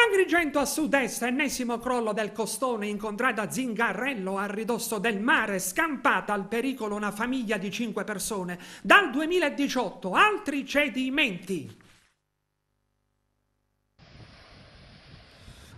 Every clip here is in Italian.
Agrigento a sud-est, ennesimo crollo del costone incontrata a Zingarello a ridosso del mare, scampata al pericolo una famiglia di 5 persone. Dal 2018 altri cedimenti.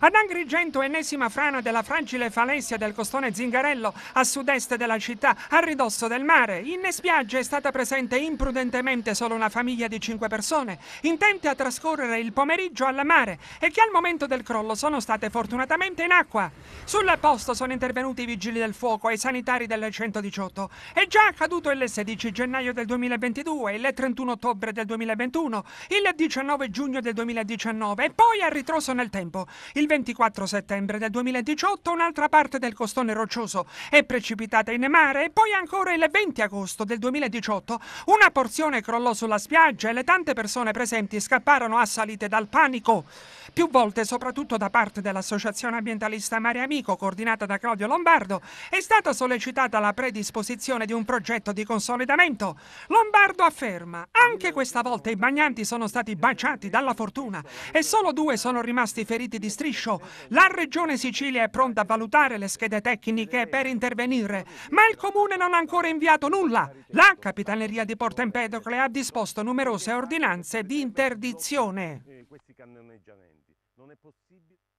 Ad Angrigento, ennesima frana della fragile falesia del costone Zingarello a sud-est della città, a ridosso del mare. In spiaggia è stata presente imprudentemente solo una famiglia di cinque persone, intente a trascorrere il pomeriggio alla mare e che al momento del crollo sono state fortunatamente in acqua. Sul posto sono intervenuti i vigili del fuoco e i sanitari del 118. È già accaduto il 16 gennaio del 2022, il 31 ottobre del 2021, il 19 giugno del 2019 e poi a ritroso nel tempo. Il 24 settembre del 2018 un'altra parte del costone roccioso è precipitata in mare e poi ancora il 20 agosto del 2018 una porzione crollò sulla spiaggia e le tante persone presenti scapparono assalite dal panico. Più volte, soprattutto da parte dell'Associazione Ambientalista Mare Amico, coordinata da Claudio Lombardo, è stata sollecitata la predisposizione di un progetto di consolidamento. Lombardo afferma, anche questa volta i bagnanti sono stati baciati dalla fortuna e solo due sono rimasti feriti di striscia liscio. La Regione Sicilia è pronta a valutare le schede tecniche per intervenire, ma il Comune non ha ancora inviato nulla. La Capitaneria di Porto Empedocle ha disposto numerose ordinanze di interdizione. Eh,